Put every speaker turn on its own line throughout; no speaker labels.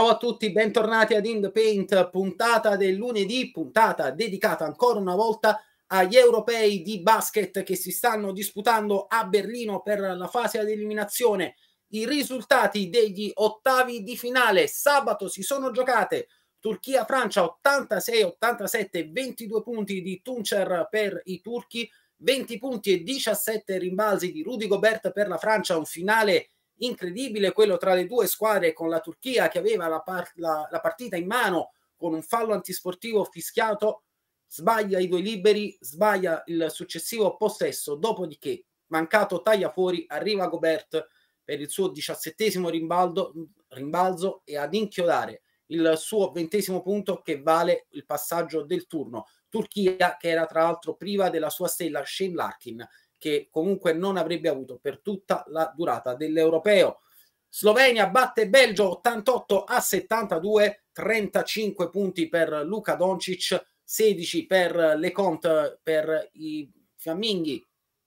Ciao a tutti, bentornati ad In Paint, puntata del lunedì, puntata dedicata ancora una volta agli europei di basket che si stanno disputando a Berlino per la fase ad eliminazione. I risultati degli ottavi di finale sabato si sono giocate Turchia-Francia 86-87, 22 punti di Tuncer per i turchi, 20 punti e 17 rimbalzi di Rudy Gobert per la Francia, un finale incredibile quello tra le due squadre con la Turchia che aveva la, par- la, la partita in mano con un fallo antisportivo fischiato, sbaglia i due liberi, sbaglia il successivo possesso, dopodiché mancato taglia fuori, arriva Gobert per il suo diciassettesimo rimbaldo, rimbalzo e ad inchiodare il suo ventesimo punto che vale il passaggio del turno. Turchia che era tra l'altro priva della sua stella Shane Larkin che comunque non avrebbe avuto per tutta la durata dell'europeo. Slovenia batte Belgio 88 a 72, 35 punti per Luca Doncic, 16 per Leconte, per i fiamminghi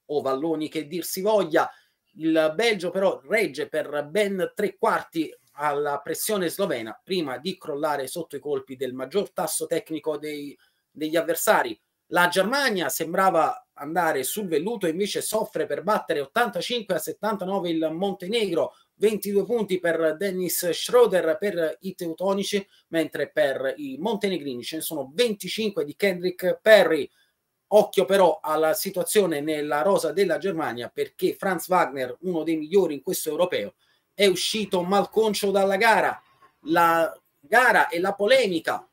o valloni che dir si voglia. Il Belgio però regge per ben tre quarti alla pressione slovena prima di crollare sotto i colpi del maggior tasso tecnico dei, degli avversari. La Germania sembrava andare sul velluto invece soffre per battere 85 a 79 il Montenegro 22 punti per Dennis Schroeder per i teutonici mentre per i montenegrini ce ne sono 25 di Kendrick Perry occhio però alla situazione nella rosa della Germania perché Franz Wagner uno dei migliori in questo europeo è uscito malconcio dalla gara la gara e la polemica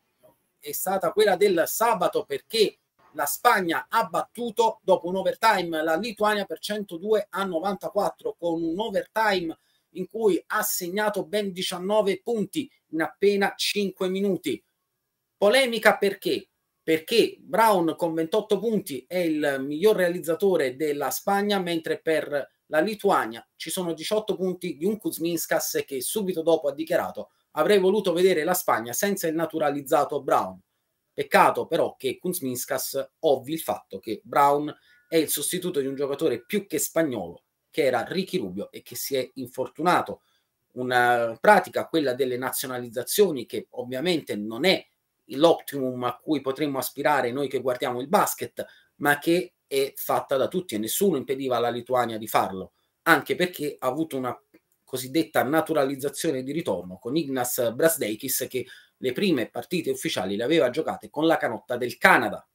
è stata quella del sabato perché la Spagna ha battuto dopo un overtime la Lituania per 102 a 94 con un overtime in cui ha segnato ben 19 punti in appena 5 minuti. Polemica perché? Perché Brown con 28 punti è il miglior realizzatore della Spagna, mentre per la Lituania ci sono 18 punti di un Kuzminskas che subito dopo ha dichiarato avrei voluto vedere la Spagna senza il naturalizzato Brown. Peccato però che Kunzminskas ovvi il fatto che Brown è il sostituto di un giocatore più che spagnolo, che era Ricky Rubio e che si è infortunato. Una pratica, quella delle nazionalizzazioni, che ovviamente non è l'optimum a cui potremmo aspirare noi che guardiamo il basket, ma che è fatta da tutti e nessuno impediva alla Lituania di farlo, anche perché ha avuto una cosiddetta naturalizzazione di ritorno con Ignas Brasdeikis che le prime partite ufficiali le aveva giocate con la canotta del Canada.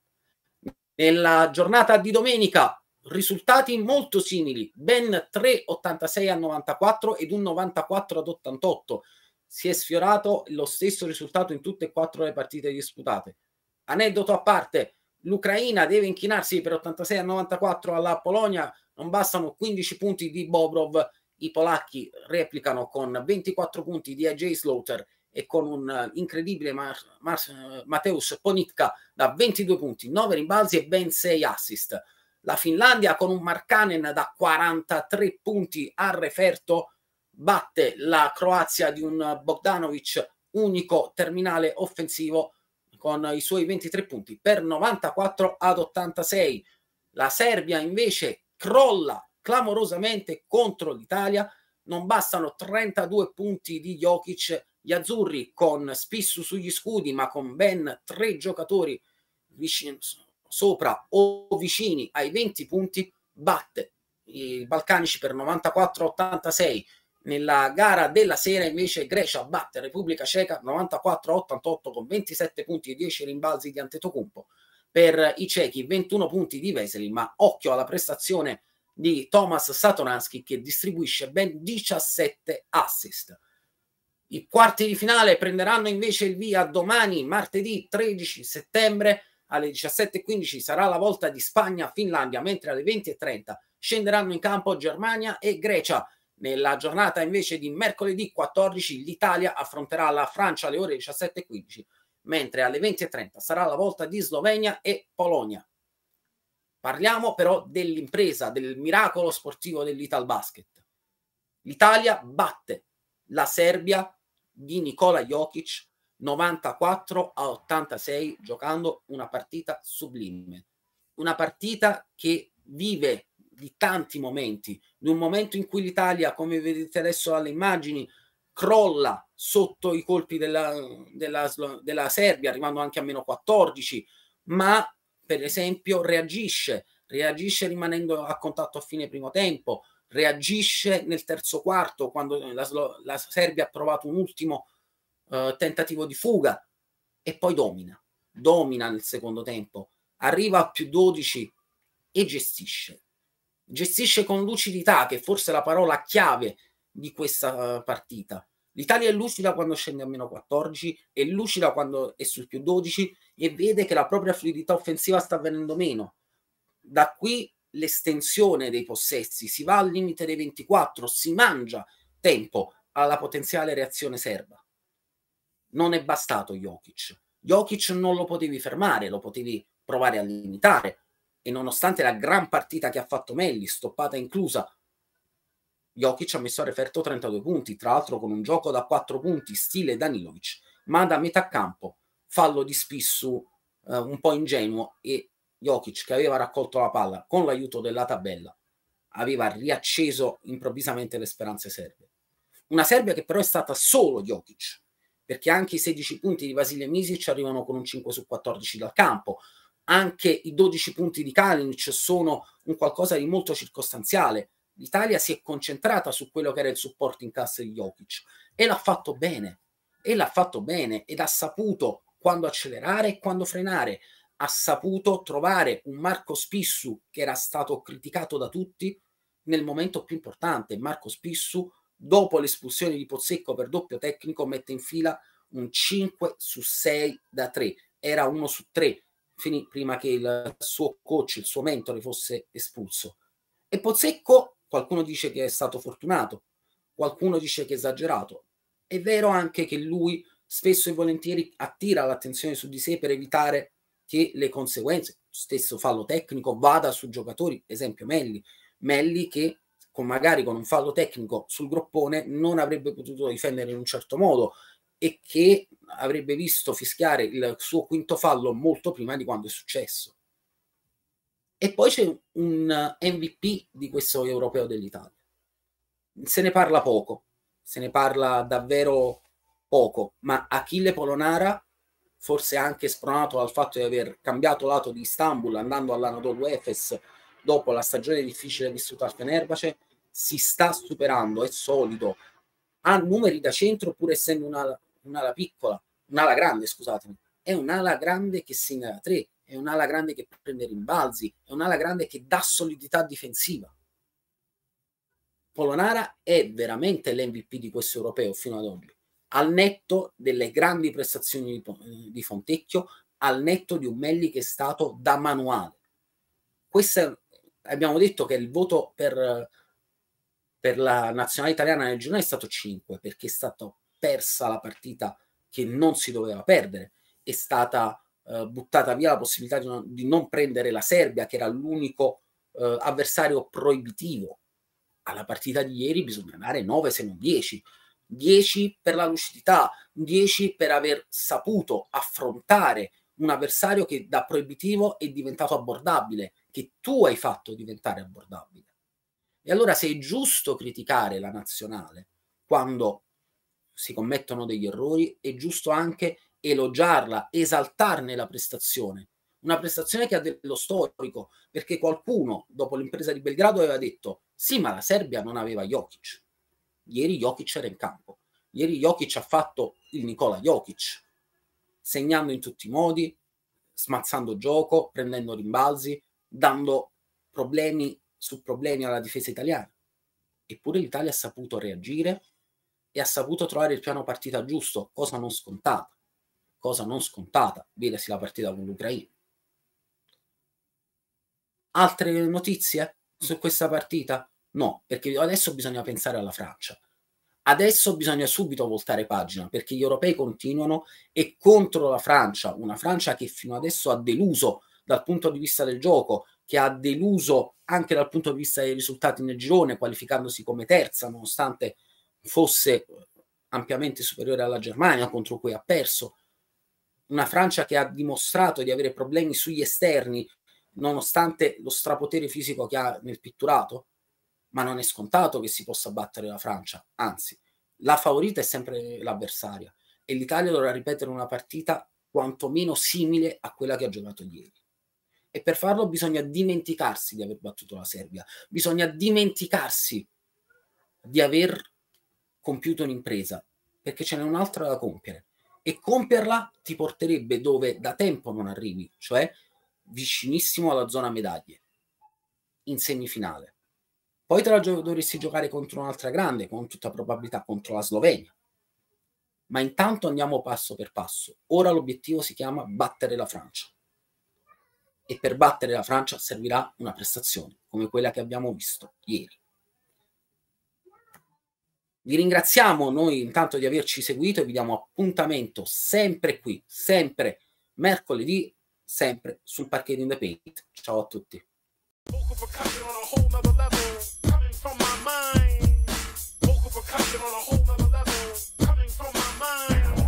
Nella giornata di domenica risultati molto simili, ben 3 86 a 94 ed un 94 ad 88. Si è sfiorato lo stesso risultato in tutte e quattro le partite disputate. Aneddoto a parte, l'Ucraina deve inchinarsi per 86 a 94 alla Polonia, non bastano 15 punti di Bobrov, i polacchi replicano con 24 punti di AJ Slaughter e con un eh, incredibile Mar- Mar- eh, Mateus Ponitka da 22 punti, 9 rimbalzi e ben 6 assist. La Finlandia con un Markkanen da 43 punti a referto batte la Croazia di un Bogdanovic unico terminale offensivo con i suoi 23 punti per 94 ad 86. La Serbia invece crolla clamorosamente contro l'Italia, non bastano 32 punti di Jokic gli azzurri con Spissu sugli scudi, ma con ben tre giocatori vicino, sopra o vicini ai 20 punti, batte i balcanici per 94-86. Nella gara della sera invece Grecia batte Repubblica Ceca 94-88 con 27 punti e 10 rimbalzi di Antetokounmpo. Per i cechi 21 punti di Veseli, ma occhio alla prestazione di Thomas Satoransky che distribuisce ben 17 assist. I quarti di finale prenderanno invece il via domani, martedì 13 settembre alle 17.15 sarà la volta di Spagna-Finlandia, mentre alle 20.30 scenderanno in campo Germania e Grecia. Nella giornata invece di mercoledì 14 l'Italia affronterà la Francia alle ore 17.15, mentre alle 20.30 sarà la volta di Slovenia e Polonia. Parliamo però dell'impresa, del miracolo sportivo dell'Ital Basket. L'Italia batte la Serbia di Nikola Jokic 94 a 86 giocando una partita sublime, una partita che vive di tanti momenti, di un momento in cui l'Italia, come vedete adesso alle immagini, crolla sotto i colpi della, della, della Serbia, arrivando anche a meno 14, ma per esempio reagisce, reagisce rimanendo a contatto a fine primo tempo, reagisce nel terzo quarto quando la, la Serbia ha provato un ultimo eh, tentativo di fuga e poi domina, domina nel secondo tempo, arriva a più 12 e gestisce. Gestisce con lucidità, che forse è la parola chiave di questa eh, partita. L'Italia è lucida quando scende a meno 14, è lucida quando è sul più 12 e vede che la propria fluidità offensiva sta venendo meno. Da qui l'estensione dei possessi, si va al limite dei 24, si mangia tempo alla potenziale reazione serba. Non è bastato Jokic. Jokic non lo potevi fermare, lo potevi provare a limitare e nonostante la gran partita che ha fatto Melli, stoppata inclusa, Jokic ha messo a referto 32 punti, tra l'altro con un gioco da 4 punti stile Danilovic, ma da metà campo, fallo di spissu eh, un po' ingenuo e Jokic che aveva raccolto la palla con l'aiuto della tabella aveva riacceso improvvisamente le speranze serbe. Una Serbia che però è stata solo Jokic, perché anche i 16 punti di Vasile Misic arrivano con un 5 su 14 dal campo, anche i 12 punti di Kalinic sono un qualcosa di molto circostanziale. L'Italia si è concentrata su quello che era il supporto in cassa di Jokic e l'ha fatto bene, e l'ha fatto bene ed ha saputo quando accelerare e quando frenare, ha saputo trovare un Marco Spissu che era stato criticato da tutti nel momento più importante. Marco Spissu, dopo l'espulsione di Pozzecco per doppio tecnico, mette in fila un 5 su 6 da 3. Era 1 su 3 finì prima che il suo coach, il suo mentore fosse espulso. E Pozzecco, qualcuno dice che è stato fortunato, qualcuno dice che è esagerato. È vero anche che lui spesso e volentieri attira l'attenzione su di sé per evitare che le conseguenze, stesso fallo tecnico, vada su giocatori, esempio Melli, Melli che con magari con un fallo tecnico sul groppone non avrebbe potuto difendere in un certo modo e che avrebbe visto fischiare il suo quinto fallo molto prima di quando è successo. E poi c'è un MVP di questo europeo dell'Italia. Se ne parla poco, se ne parla davvero poco, ma Achille Polonara forse anche spronato dal fatto di aver cambiato lato di Istanbul andando all'Anadolu Efes dopo la stagione difficile vissuta al Fenerbahce, si sta superando, è solido, ha numeri da centro pur essendo un'ala, un'ala piccola, un'ala grande, scusatemi, è un'ala grande che segna da tre, è un'ala grande che prende rimbalzi, è un'ala grande che dà solidità difensiva. Polonara è veramente l'MVP di questo europeo fino ad oggi al netto delle grandi prestazioni di, di Fontecchio, al netto di un Melli che è stato da manuale. Questo abbiamo detto che il voto per, per la nazionale italiana nel giornale è stato 5, perché è stata persa la partita che non si doveva perdere, è stata eh, buttata via la possibilità di, non, di non prendere la Serbia, che era l'unico eh, avversario proibitivo. Alla partita di ieri bisogna andare 9 se non 10. 10 per la lucidità, 10 per aver saputo affrontare un avversario che da proibitivo è diventato abbordabile, che tu hai fatto diventare abbordabile. E allora se è giusto criticare la nazionale quando si commettono degli errori, è giusto anche elogiarla, esaltarne la prestazione. Una prestazione che ha dello storico, perché qualcuno dopo l'impresa di Belgrado aveva detto sì, ma la Serbia non aveva Jokic. Ieri Jokic era in campo. Ieri Jokic ha fatto il Nicola Jokic, segnando in tutti i modi, smazzando gioco, prendendo rimbalzi, dando problemi su problemi alla difesa italiana. Eppure l'Italia ha saputo reagire e ha saputo trovare il piano partita giusto, cosa non scontata. Cosa non scontata, vedersi la partita con l'Ucraina. Altre notizie su mm. questa partita? No, perché adesso bisogna pensare alla Francia. Adesso bisogna subito voltare pagina perché gli europei continuano e contro la Francia, una Francia che fino adesso ha deluso dal punto di vista del gioco, che ha deluso anche dal punto di vista dei risultati nel girone, qualificandosi come terza, nonostante fosse eh, ampiamente superiore alla Germania contro cui ha perso. Una Francia che ha dimostrato di avere problemi sugli esterni, nonostante lo strapotere fisico che ha nel pitturato ma non è scontato che si possa battere la Francia, anzi, la favorita è sempre l'avversaria e l'Italia dovrà ripetere una partita quantomeno simile a quella che ha giocato ieri. E per farlo bisogna dimenticarsi di aver battuto la Serbia, bisogna dimenticarsi di aver compiuto un'impresa, perché ce n'è un'altra da compiere. E compierla ti porterebbe dove da tempo non arrivi, cioè vicinissimo alla zona medaglie, in semifinale. Poi te la gio- dovresti giocare contro un'altra grande, con tutta probabilità contro la Slovenia. Ma intanto andiamo passo per passo. Ora l'obiettivo si chiama battere la Francia. E per battere la Francia servirà una prestazione come quella che abbiamo visto ieri. Vi ringraziamo noi intanto di averci seguito e vi diamo appuntamento sempre qui, sempre mercoledì, sempre sul parcheggio in the paint. Ciao a tutti. mind. Vocal percussion on a whole nother level. Coming from my mind.